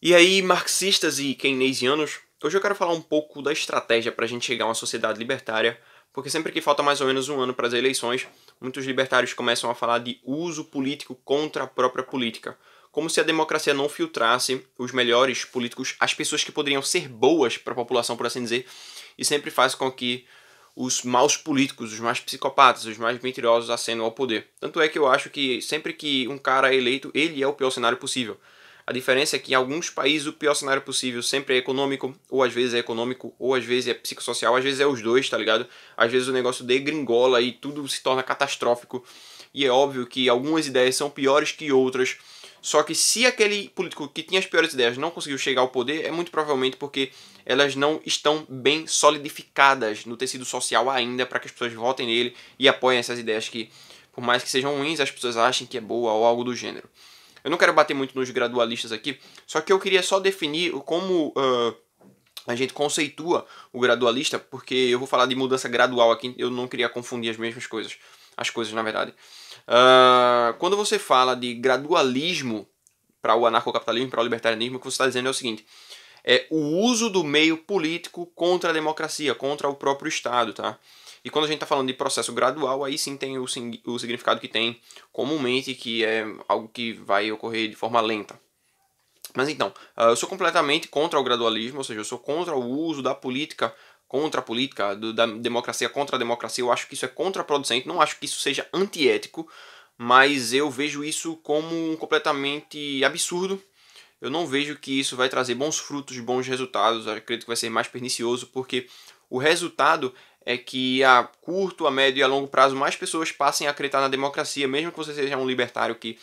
E aí, marxistas e keynesianos, hoje eu quero falar um pouco da estratégia para a gente chegar a uma sociedade libertária, porque sempre que falta mais ou menos um ano para as eleições, muitos libertários começam a falar de uso político contra a própria política, como se a democracia não filtrasse os melhores políticos, as pessoas que poderiam ser boas para a população, por assim dizer, e sempre faz com que os maus políticos, os mais psicopatas, os mais mentirosos acendam ao poder. Tanto é que eu acho que sempre que um cara é eleito, ele é o pior cenário possível. A diferença é que em alguns países o pior cenário possível sempre é econômico, ou às vezes é econômico, ou às vezes é psicossocial, às vezes é os dois, tá ligado? Às vezes o negócio degringola e tudo se torna catastrófico. E é óbvio que algumas ideias são piores que outras. Só que se aquele político que tinha as piores ideias não conseguiu chegar ao poder, é muito provavelmente porque elas não estão bem solidificadas no tecido social ainda para que as pessoas votem nele e apoiem essas ideias que, por mais que sejam ruins, as pessoas achem que é boa ou algo do gênero. Eu não quero bater muito nos gradualistas aqui, só que eu queria só definir como uh, a gente conceitua o gradualista, porque eu vou falar de mudança gradual aqui, eu não queria confundir as mesmas coisas, as coisas na verdade. Uh, quando você fala de gradualismo para o anarcocapitalismo, para o libertarianismo, o que você está dizendo é o seguinte: é o uso do meio político contra a democracia, contra o próprio Estado, tá? E quando a gente está falando de processo gradual, aí sim tem o, o significado que tem comumente, que é algo que vai ocorrer de forma lenta. Mas então, ah, eu sou completamente contra o gradualismo, ou seja, eu sou contra o uso da política contra a política, do, da democracia contra a democracia. Eu acho que isso é contraproducente, não acho que isso seja antiético, mas eu vejo isso como um completamente absurdo. Eu não vejo que isso vai trazer bons frutos, bons resultados. Eu acredito que vai ser mais pernicioso, porque o resultado é que a curto, a médio e a longo prazo mais pessoas passem a acreditar na democracia, mesmo que você seja um libertário que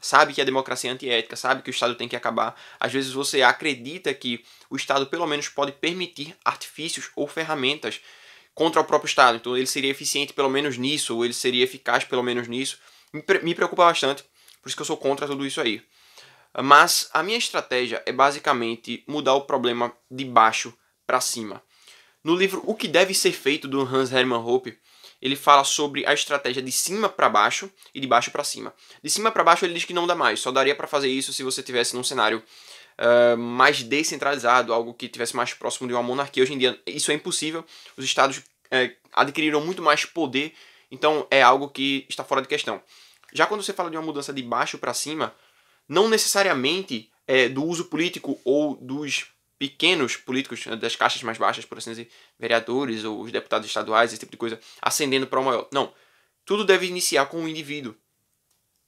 sabe que a democracia é antiética, sabe que o Estado tem que acabar. Às vezes você acredita que o Estado pelo menos pode permitir artifícios ou ferramentas contra o próprio Estado. Então ele seria eficiente pelo menos nisso, ou ele seria eficaz pelo menos nisso. Me, preocupa bastante, por isso que eu sou contra tudo isso aí. Mas a minha estratégia é basicamente mudar o problema de baixo para cima. No livro O que deve ser feito do Hans Hermann Hoppe, ele fala sobre a estratégia de cima para baixo e de baixo para cima. De cima para baixo ele diz que não dá mais, só daria para fazer isso se você tivesse num cenário uh, mais descentralizado, algo que tivesse mais próximo de uma monarquia. Hoje em dia isso é impossível. Os estados adquiriram muito mais poder, então é algo que está fora de questão. Já quando você fala de uma mudança de baixo para cima, não necessariamente é, do uso político ou dos pequenos políticos eh, das caixas mais baixas, por assim dizer, vereadores ou os deputados estaduais, esse tipo de coisa, ascendendo para o maior. Não. Tudo deve iniciar com o indivíduo.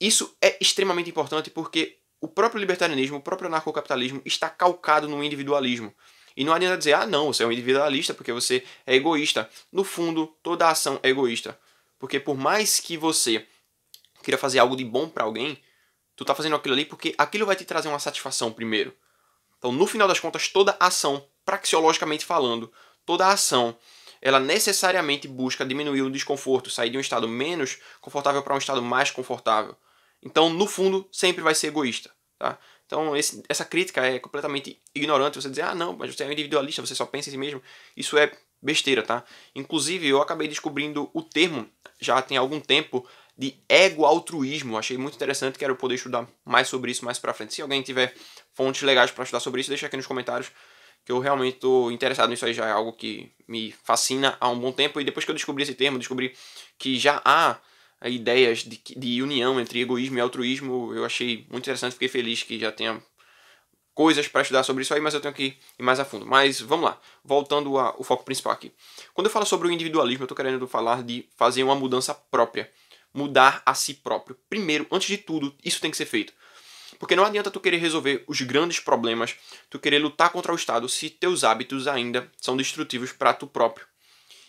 Isso é extremamente importante porque o próprio libertarianismo, o próprio anarcocapitalismo está calcado no individualismo. E não adianta dizer, ah, não, você é um individualista porque você é egoísta. No fundo, toda ação é egoísta. Porque por mais que você queira fazer algo de bom para alguém, tu tá fazendo aquilo ali porque aquilo vai te trazer uma satisfação primeiro. Então, no final das contas, toda ação, praxeologicamente falando, toda ação, ela necessariamente busca diminuir o desconforto, sair de um estado menos confortável para um estado mais confortável. Então, no fundo, sempre vai ser egoísta, tá? Então, esse, essa crítica é completamente ignorante. Você dizer, ah, não, mas você é um individualista, você só pensa em si mesmo. Isso é besteira, tá? Inclusive, eu acabei descobrindo o termo já tem algum tempo de ego-altruísmo. Achei muito interessante, quero poder estudar mais sobre isso mais pra frente. Se alguém tiver fontes legais para estudar sobre isso, deixa aqui nos comentários que eu realmente tô interessado nisso aí, já é algo que me fascina há um bom tempo. E depois que eu descobri esse termo, descobri que já há eh, ideias de, de união entre egoísmo e altruísmo, eu achei muito interessante, fiquei feliz que já tenha coisas para estudar sobre isso aí, mas eu tenho que ir mais a fundo. Mas vamos lá, voltando ao foco principal aqui. Quando eu falo sobre o individualismo, eu estou querendo falar de fazer uma mudança própria mudar a si próprio. Primeiro, antes de tudo, isso tem que ser feito. Porque não adianta tu querer resolver os grandes problemas, tu querer lutar contra o Estado se teus hábitos ainda são destrutivos para tu próprio.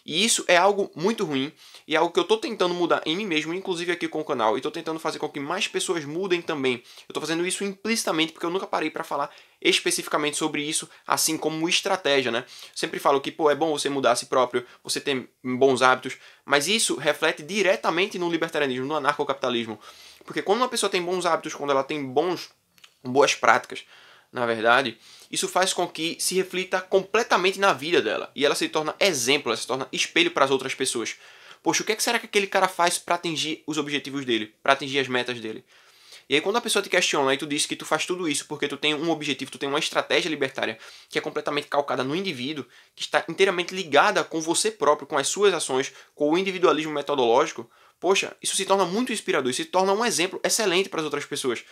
E isso é algo muito ruim e é algo que eu estou tentando mudar em mim mesmo, inclusive aqui com o canal, e estou tentando fazer com que mais pessoas mudem também. Eu estou fazendo isso implicitamente porque eu nunca parei para falar especificamente sobre isso, assim como estratégia, né? Sempre falo que, pô, é bom você mudar a si próprio, você ter bons hábitos, mas isso reflete diretamente no libertarianismo, no anarcocapitalismo. Porque quando uma pessoa tem bons hábitos, quando ela tem bons boas práticas, na verdade, isso faz com que se reflita completamente na vida dela e ela se torna exemplo, ela se torna espelho para as outras pessoas. Poxa, o que, é que será que aquele cara faz para atingir os objetivos dele, para atingir as metas dele? E aí quando a pessoa te questiona e tu diz que tu faz tudo isso porque tu tem um objetivo, tu tem uma estratégia libertária que é completamente calcada no indivíduo, que está inteiramente ligada com você próprio, com as suas ações, com o individualismo metodológico, poxa, isso se torna muito inspirador, isso se torna um exemplo excelente para as outras pessoas.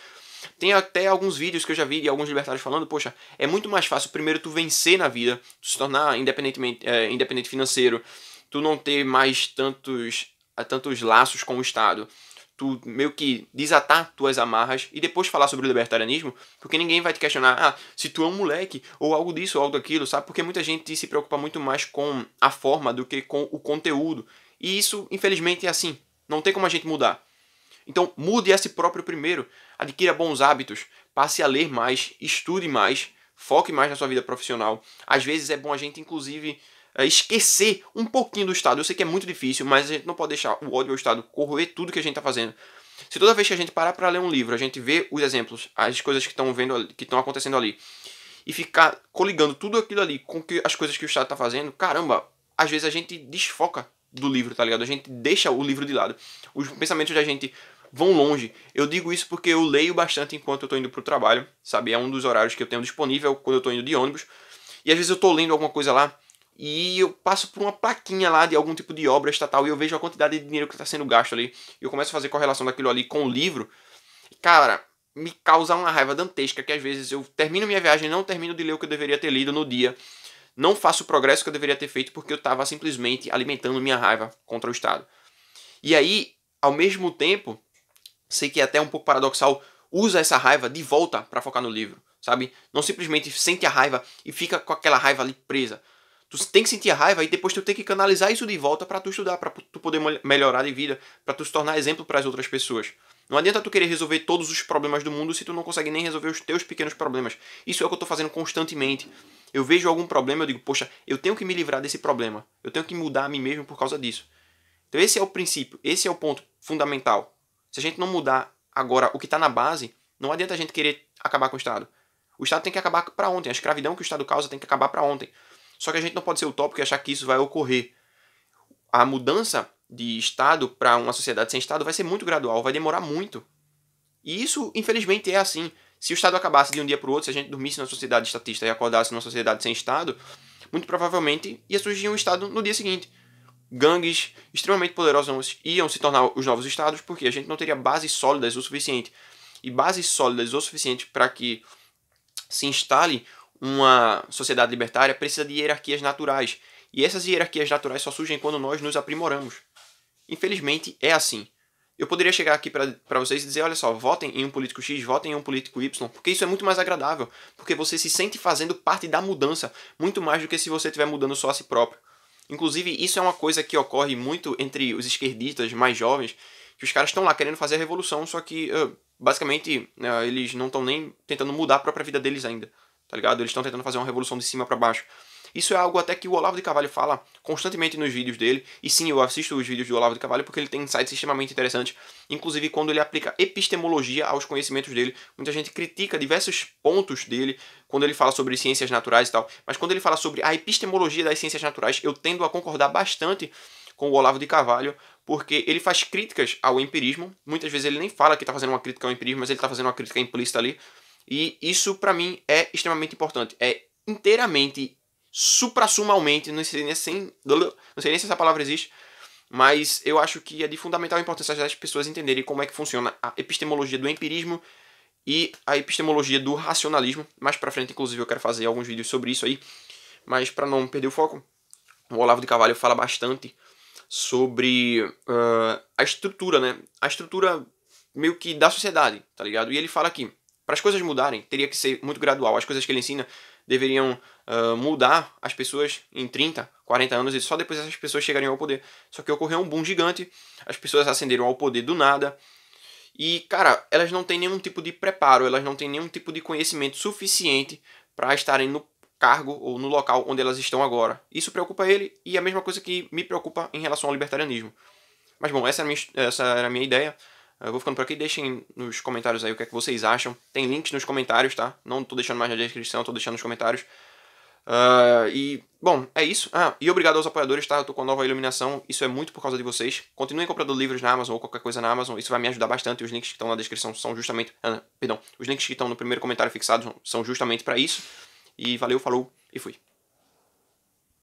Tem até alguns vídeos que eu já vi de alguns libertários falando, poxa, é muito mais fácil primeiro tu vencer na vida, tu se tornar independentemente, eh, é, independente financeiro, tu não ter mais tantos, eh, tantos laços com o Estado, tu meio que desatar tuas amarras e depois falar sobre o libertarianismo, porque ninguém vai te questionar, ah, se tu é um moleque, ou algo disso, ou algo daquilo, sabe? Porque muita gente se preocupa muito mais com a forma do que com o conteúdo. E isso, infelizmente, é assim. Não tem como a gente mudar. Então, mude esse próprio primeiro. Adquira bons hábitos, passe a ler mais, estude mais, foque mais na sua vida profissional. Às vezes é bom a gente, inclusive, eh, esquecer um pouquinho do Estado. Eu sei que é muito difícil, mas a gente não pode deixar o ódio ao Estado corroer tudo que a gente está fazendo. Se toda vez que a gente parar para ler um livro, a gente vê os exemplos, as coisas que estão vendo, que estão acontecendo ali, e ficar coligando tudo aquilo ali com que, as coisas que o Estado está fazendo, caramba, às vezes a gente desfoca do livro, tá ligado? A gente deixa o livro de lado. Os pensamentos da gente vão longe. Eu digo isso porque eu leio bastante enquanto eu estou indo para o trabalho, sabe? É um dos horários que eu tenho disponível quando eu estou indo de ônibus. E às vezes eu estou lendo alguma coisa lá e eu passo por uma plaquinha lá de algum tipo de obra estatal e eu vejo a quantidade de dinheiro que está sendo gasto ali. E eu começo a fazer correlação daquilo ali com o livro. Cara, me causa uma raiva dantesca que às vezes eu termino minha viagem não termino de ler o que eu deveria ter lido no dia. Não faço o progresso que eu deveria ter feito porque eu estava simplesmente alimentando minha raiva contra o Estado. E aí, ao mesmo tempo, sei que é até um pouco paradoxal, usa essa raiva de volta para focar no livro, sabe? Não simplesmente sente a raiva e fica com aquela raiva ali presa. Tu tem que sentir a raiva e depois tu tem que canalizar isso de volta para tu estudar, para tu poder melhorar de vida, para tu se tornar exemplo para as outras pessoas. Não adianta tu querer resolver todos os problemas do mundo se tu não consegue nem resolver os teus pequenos problemas. Isso é o que eu estou fazendo constantemente. Eu vejo algum problema, eu digo, poxa, eu tenho que me livrar desse problema. Eu tenho que mudar a mim mesmo por causa disso. Então esse é o princípio, esse é o ponto fundamental se a gente não mudar agora o que está na base, não adianta a gente querer acabar com o Estado. O Estado tem que acabar para ontem. A escravidão que o Estado causa tem que acabar para ontem. Só que a gente não pode ser utópico e achar que isso vai ocorrer. A mudança de Estado para uma sociedade sem Estado vai ser muito gradual, vai demorar muito. E isso, infelizmente, é assim. Se o Estado acabasse de um dia para o outro, se a gente dormisse numa sociedade estatista e acordasse numa sociedade sem Estado, muito provavelmente ia surgir um Estado no dia seguinte gangues extremamente poderosas iam se tornar os novos estados porque a gente não teria bases sólidas o suficiente. E bases sólidas o suficiente para que se instale uma sociedade libertária precisa de hierarquias naturais. E essas hierarquias naturais só surgem quando nós nos aprimoramos. Infelizmente, é assim. Eu poderia chegar aqui para vocês e dizer: olha só, votem em um político X, votem em um político Y, porque isso é muito mais agradável, porque você se sente fazendo parte da mudança, muito mais do que se você estiver mudando só a si próprio. Inclusive, isso é uma coisa que ocorre muito entre os esquerdistas mais jovens, que os caras estão lá querendo fazer a revolução, só que ah, basicamente né, eles não estão nem tentando mudar a própria vida deles ainda, tá ligado? Eles estão tentando fazer uma revolução de cima para baixo. Isso é algo até que o Olavo de Carvalho fala constantemente nos vídeos dele. E sim, eu assisto os vídeos do Olavo de Carvalho porque ele tem insights extremamente interessantes, inclusive quando ele aplica epistemologia aos conhecimentos dele. Muita gente critica diversos pontos dele quando ele fala sobre ciências naturais e tal, mas quando ele fala sobre a epistemologia das ciências naturais, eu tendo a concordar bastante com o Olavo de Carvalho, porque ele faz críticas ao empirismo. Muitas vezes ele nem fala que está fazendo uma crítica ao empirismo, mas ele está fazendo uma crítica implícita ali. E isso, para mim, é extremamente importante. É inteiramente suprassumalmente, não sei, nem se, não sei nem se essa palavra existe, mas eu acho que é de fundamental importância as pessoas entenderem como é que funciona a epistemologia do empirismo e a epistemologia do racionalismo. Mais para frente, inclusive, eu quero fazer alguns vídeos sobre isso aí, mas para não perder o foco, o Olavo de Carvalho fala bastante sobre uh, a estrutura, né? A estrutura meio que da sociedade, tá ligado? E ele fala que para as coisas mudarem, teria que ser muito gradual. As coisas que ele ensina deveriam uh, mudar as pessoas em 30, 40 anos e só depois essas pessoas chegariam ao poder. Só que ocorreu um boom gigante, as pessoas ascenderam ao poder do nada. E, cara, elas não têm nenhum tipo de preparo, elas não têm nenhum tipo de conhecimento suficiente para estarem no cargo ou no local onde elas estão agora. Isso preocupa ele e é a mesma coisa que me preocupa em relação ao libertarianismo. Mas bom, essa é era a minha, essa era minha ideia. Eu vou ficando por aqui, deixem nos comentários aí o que é que vocês acham. Tem links nos comentários, tá? Não tô deixando mais na descrição, tô deixando nos comentários. Uh, e, bom, é isso. Ah, e obrigado aos apoiadores, tá? Eu tô com a nova iluminação, isso é muito por causa de vocês. Continuem comprando livros na Amazon ou qualquer coisa na Amazon, isso vai me ajudar bastante. Os links que estão na descrição são justamente. Ah, perdão, os links que estão no primeiro comentário fixado são justamente para isso. E valeu, falou e fui.